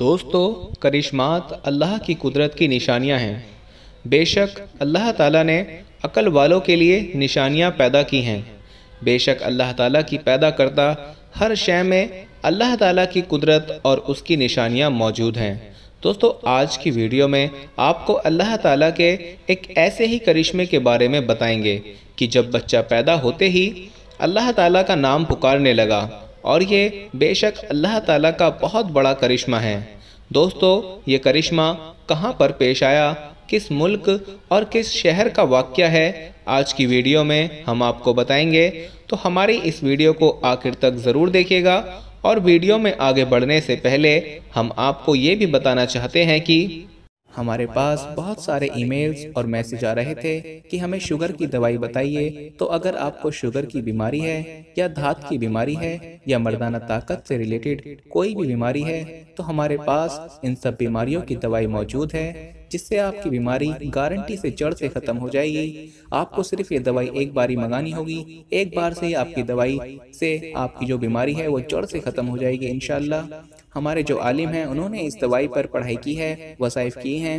दोस्तों करिश्मात अल्लाह की कुदरत की निशानियां हैं बेशक अल्लाह ताला ने अकल वालों के लिए निशानियां पैदा की हैं बेशक अल्लाह ताला की पैदा करता हर शय में अल्लाह ताला की कुदरत और उसकी निशानियां मौजूद हैं दोस्तों आज की वीडियो में आपको अल्लाह ताला के एक ऐसे ही करिश्मे के बारे में बताएंगे कि जब बच्चा पैदा होते ही अल्लाह ताला का नाम पुकारने लगा और ये बेशक अल्लाह ताला का बहुत बड़ा करिश्मा है दोस्तों ये करिश्मा कहाँ पर पेश आया किस मुल्क और किस शहर का वाक्य है आज की वीडियो में हम आपको बताएंगे तो हमारी इस वीडियो को आखिर तक ज़रूर देखिएगा और वीडियो में आगे बढ़ने से पहले हम आपको ये भी बताना चाहते हैं कि हमारे पास बहुत सारे ईमेल्स और मैसेज आ रहे थे कि हमें शुगर की दवाई बताइए तो, तो अगर आपको शुगर की बीमारी है या धात की बीमारी है या मर्दाना ताकत से रिलेटेड कोई भी बीमारी है तो हमारे पास इन सब बीमारियों की दवाई मौजूद है जिससे आपकी बीमारी गारंटी से जड़ से खत्म हो जाएगी आपको सिर्फ ये दवाई एक बार ही मंगानी होगी एक बार से ही आपकी दवाई से आपकी जो बीमारी है वो जड़ से खत्म हो जाएगी इनशाला हमारे जो आलिम हैं उन्होंने इस दवाई पर पढ़ाई की है वसाइफ की हैं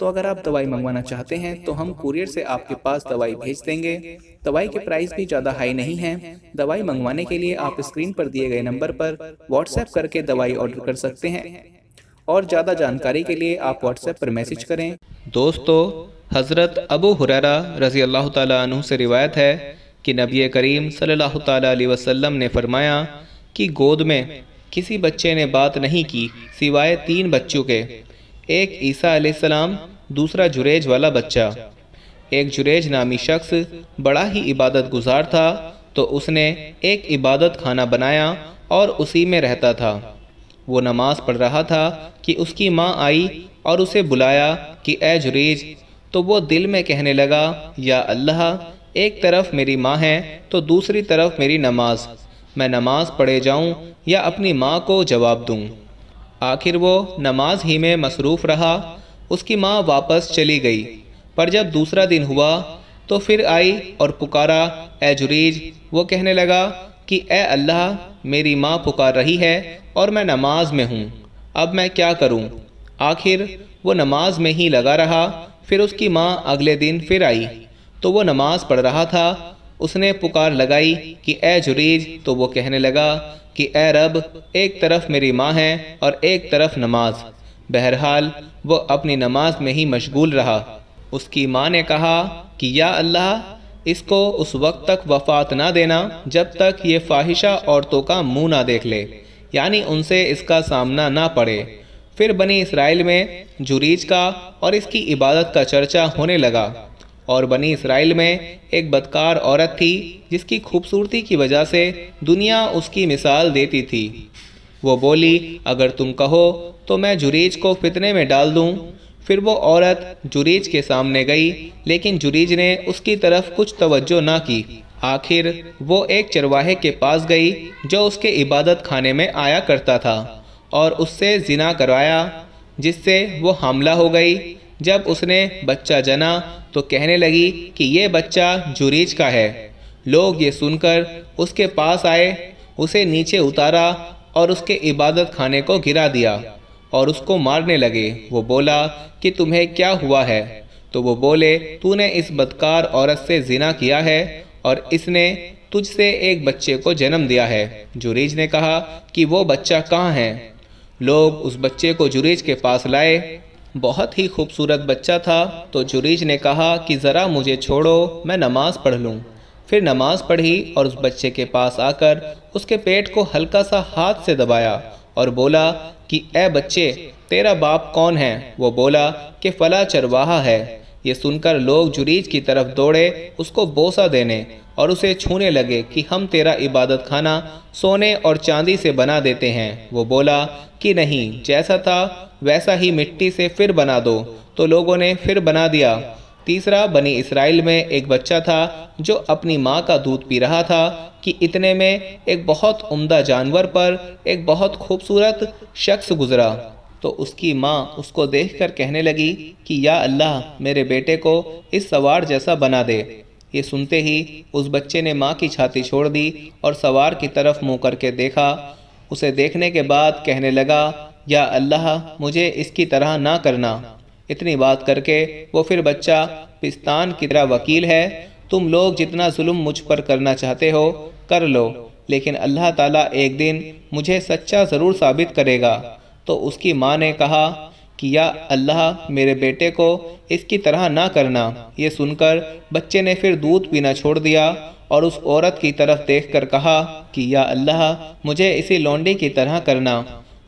तो अगर आप दवाई मंगवाना चाहते हैं तो हम कुरियर से आपके पास दवाई भेज देंगे दवाई के प्राइस भी ज़्यादा हाई नहीं है दवाई मंगवाने के लिए आप स्क्रीन पर दिए गए नंबर पर व्हाट्सएप करके दवाई ऑर्डर कर सकते हैं और ज़्यादा जानकारी के लिए आप व्हाट्सएप पर मैसेज करें दोस्तों हज़रत अबू हुररा रज़ी अल्लाह तु से रिवायत है कि नबी करीम सल्लल्लाहु अलैहि वसल्लम ने फरमाया कि गोद में किसी बच्चे ने बात नहीं की सिवाय तीन बच्चों के एक ईसा आसमाम दूसरा जुरेज वाला बच्चा एक जुरेज नामी शख्स बड़ा ही इबादत गुजार था तो उसने एक इबादत खाना बनाया और उसी में रहता था वो नमाज पढ़ रहा था कि उसकी माँ आई और उसे बुलाया कि ए जुरेज तो वो दिल में कहने लगा या अल्लाह एक तरफ मेरी माँ है तो दूसरी तरफ मेरी नमाज मैं नमाज पढ़े जाऊँ या अपनी माँ को जवाब दूँ आखिर वो नमाज ही में मसरूफ़ रहा उसकी माँ वापस चली गई पर जब दूसरा दिन हुआ तो फिर आई और पुकारा ए जुरीज वो कहने लगा कि ए अल्लाह मेरी माँ पुकार रही है और मैं नमाज में हूँ अब मैं क्या करूँ आखिर वो नमाज में ही लगा रहा फिर उसकी माँ अगले दिन फिर आई तो वो नमाज पढ़ रहा था उसने पुकार लगाई कि ए जुरीज तो वो कहने लगा कि ए रब एक तरफ मेरी माँ है और एक तरफ नमाज बहरहाल वो अपनी नमाज में ही मशगूल रहा उसकी माँ ने कहा कि या अल्लाह इसको उस वक्त तक वफात ना देना जब तक ये फाहिशा औरतों का मुंह ना देख ले यानी उनसे इसका सामना ना पड़े फिर बनी इसराइल में जुरीज का और इसकी इबादत का चर्चा होने लगा और बनी इसराइल में एक बदकार औरत थी जिसकी खूबसूरती की वजह से दुनिया उसकी मिसाल देती थी वो बोली अगर तुम कहो तो मैं जुरीज को फितने में डाल दूँ फिर वो औरत जुरीज के सामने गई लेकिन जुरीज ने उसकी तरफ कुछ तवज्जो ना की आखिर वो एक चरवाहे के पास गई जो उसके इबादत खाने में आया करता था और उससे जिना करवाया जिससे वो हमला हो गई जब उसने बच्चा जना तो कहने लगी कि ये बच्चा जुरीज का है लोग ये सुनकर उसके पास आए उसे नीचे उतारा और उसके इबादत खाने को गिरा दिया और उसको मारने लगे वो बोला कि तुम्हें क्या हुआ है तो वो बोले तूने इस बदकार औरत से जिना किया है और इसने तुझसे एक बच्चे को जन्म दिया है जुरीज ने कहा कि वो बच्चा कहाँ है लोग उस बच्चे को जुरीज के पास लाए बहुत ही खूबसूरत बच्चा था तो जुरीज ने कहा कि ज़रा मुझे छोड़ो मैं नमाज़ पढ़ लूँ फिर नमाज पढ़ी और उस बच्चे के पास आकर उसके पेट को हल्का सा हाथ से दबाया और बोला कि ए बच्चे तेरा बाप कौन है वो बोला कि फ़ला चरवाहा है ये सुनकर लोग जुरीज की तरफ दौड़े उसको बोसा देने और उसे छूने लगे कि हम तेरा इबादत खाना सोने और चांदी से बना देते हैं वो बोला कि नहीं जैसा था वैसा ही मिट्टी से फिर बना दो तो लोगों ने फिर बना दिया तीसरा बनी इसराइल में एक बच्चा था जो अपनी माँ का दूध पी रहा था कि इतने में एक बहुत उम्दा जानवर पर एक बहुत खूबसूरत शख्स गुजरा तो उसकी माँ उसको देखकर कहने लगी कि या अल्लाह मेरे बेटे को इस सवार जैसा बना दे ये सुनते ही उस बच्चे ने माँ की छाती छोड़ दी और सवार की तरफ मुँह करके देखा उसे देखने के बाद कहने लगा या अल्लाह मुझे इसकी तरह ना करना इतनी बात करके वो फिर बच्चा पिस्तान की तरह वकील है तुम लोग जितना जुल्म मुझ पर करना चाहते हो कर लो लेकिन अल्लाह ताला एक दिन मुझे सच्चा ज़रूर साबित करेगा तो उसकी माँ ने कहा कि या अल्लाह मेरे बेटे को इसकी तरह ना करना ये सुनकर बच्चे ने फिर दूध पीना छोड़ दिया और उस औरत की तरफ देखकर कहा कि या अल्लाह मुझे इसी लौंडी की तरह करना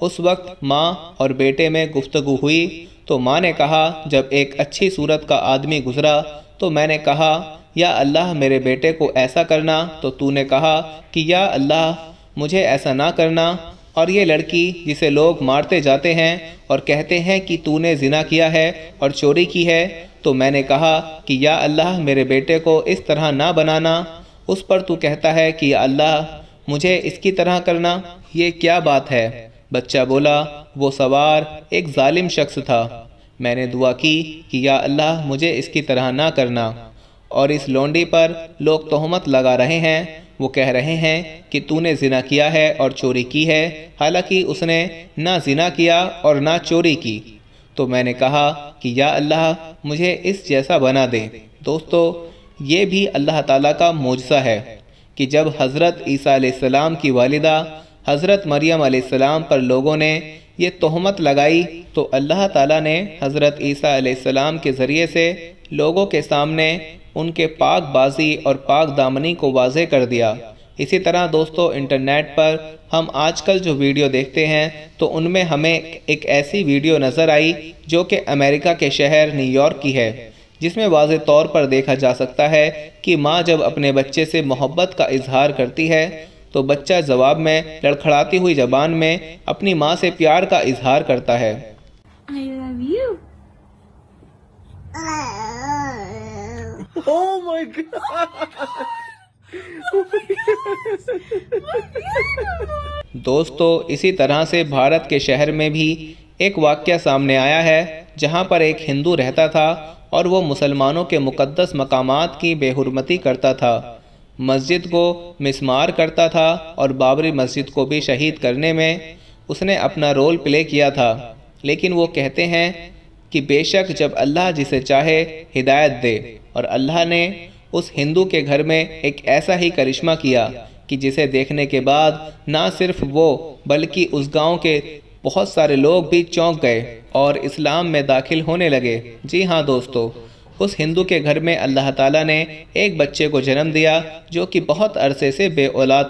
उस वक्त माँ और बेटे में गुफ्तु हुई तो माँ ने कहा जब एक अच्छी सूरत का आदमी गुजरा तो मैंने कहा या अल्लाह मेरे बेटे को ऐसा करना तो तूने कहा कि या अल्लाह मुझे ऐसा ना करना और ये लड़की जिसे लोग मारते जाते हैं और कहते हैं कि तूने जिना किया है और चोरी की है तो मैंने कहा कि या अल्लाह मेरे बेटे को इस तरह ना बनाना उस पर तू कहता है कि अल्लाह मुझे इसकी तरह करना ये क्या बात है बच्चा बोला वो सवार एक जालिम शख्स था मैंने दुआ की कि या अल्लाह मुझे इसकी तरह ना करना और इस लोंडी पर लोग तोहमत लगा रहे हैं वो कह रहे हैं कि तूने जिना किया है और चोरी की है हालांकि उसने ना जिना किया और ना चोरी की तो मैंने कहा कि या अल्लाह मुझे इस जैसा बना दे दोस्तों ये भी अल्लाह ताला का मुजसा है कि जब हज़रत ईसा सलाम की वालिदा हज़रत मरियम सलाम पर लोगों ने ये तोहमत लगाई तो अल्लाह ताला ने हज़रत ईसा सलाम के ज़रिए से लोगों के सामने उनके पाक बाजी और पाक दामनी को वाजे कर दिया इसी तरह दोस्तों इंटरनेट पर हम आजकल जो वीडियो देखते हैं तो उनमें हमें एक ऐसी वीडियो नज़र आई जो कि अमेरिका के शहर न्यूयॉर्क की है जिसमें वाज तौर पर देखा जा सकता है कि माँ जब अपने बच्चे से मोहब्बत का इजहार करती है तो बच्चा जवाब में लड़खड़ाती हुई जबान में अपनी माँ से प्यार का इजहार करता है I love you. Uh, Oh my god! दोस्तों इसी तरह से भारत के शहर में भी एक वाक्य सामने आया है जहां पर एक हिंदू रहता था और वो मुसलमानों के मुकद्दस मकामात की बेहरमती करता था मस्जिद को मिसमार करता था और बाबरी मस्जिद को भी शहीद करने में उसने अपना रोल प्ले किया था लेकिन वो कहते हैं कि बेशक जब अल्लाह जिसे चाहे हिदायत दे और अल्लाह ने उस हिंदू के घर में एक ऐसा ही करिश्मा किया कि जिसे देखने के बाद ना सिर्फ वो बल्कि उस गांव के बहुत सारे लोग भी चौंक गए और इस्लाम में दाखिल होने लगे जी हाँ दोस्तों उस हिंदू के घर में अल्लाह ताला ने एक बच्चे को जन्म दिया जो कि बहुत अरसे से बे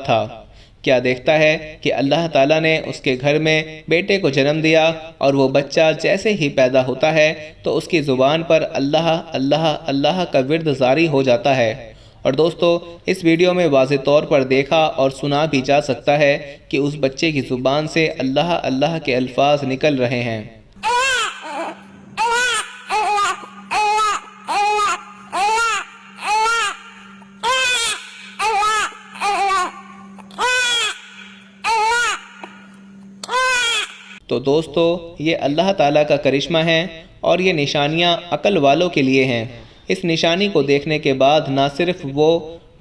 था क्या देखता है कि अल्लाह ताला ने उसके घर में बेटे को जन्म दिया और वो बच्चा जैसे ही पैदा होता है तो उसकी ज़ुबान पर अल्लाह अल्लाह अल्लाह का विरद जारी हो जाता है और दोस्तों इस वीडियो में वाज तौर पर देखा और सुना भी जा सकता है कि उस बच्चे की ज़ुबान से अल्लाह अल्लाह के अल्फाज निकल रहे हैं तो दोस्तों ये अल्लाह ताला का करिश्मा है और ये निशानियाँ अकल वालों के लिए हैं इस निशानी को देखने के बाद ना सिर्फ वो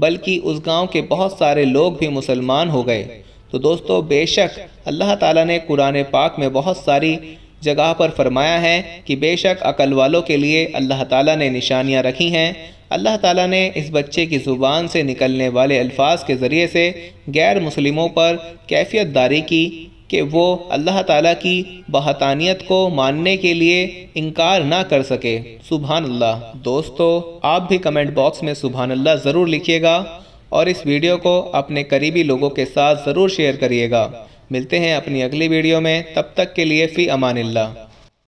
बल्कि उस गांव के बहुत सारे लोग भी मुसलमान हो गए तो दोस्तों बेशक अल्लाह ताला ने कुरान पाक में बहुत सारी जगह पर फरमाया है कि बेशक अकल वालों के लिए अल्लाह ताला ने निशानियाँ रखी हैं अल्लाह ताला ने इस बच्चे की ज़ुबान से निकलने वाले अल्फाज के ज़रिए से गैर मुसलिमों पर कैफियत दारी की कि वो अल्लाह ताला की बहतानियत को मानने के लिए इनकार ना कर सके सुबहान अल्लाह दोस्तों आप भी कमेंट बॉक्स में सुबहान अल्लाह ज़रूर लिखिएगा और इस वीडियो को अपने करीबी लोगों के साथ ज़रूर शेयर करिएगा मिलते हैं अपनी अगली वीडियो में तब तक के लिए फ़ी अमान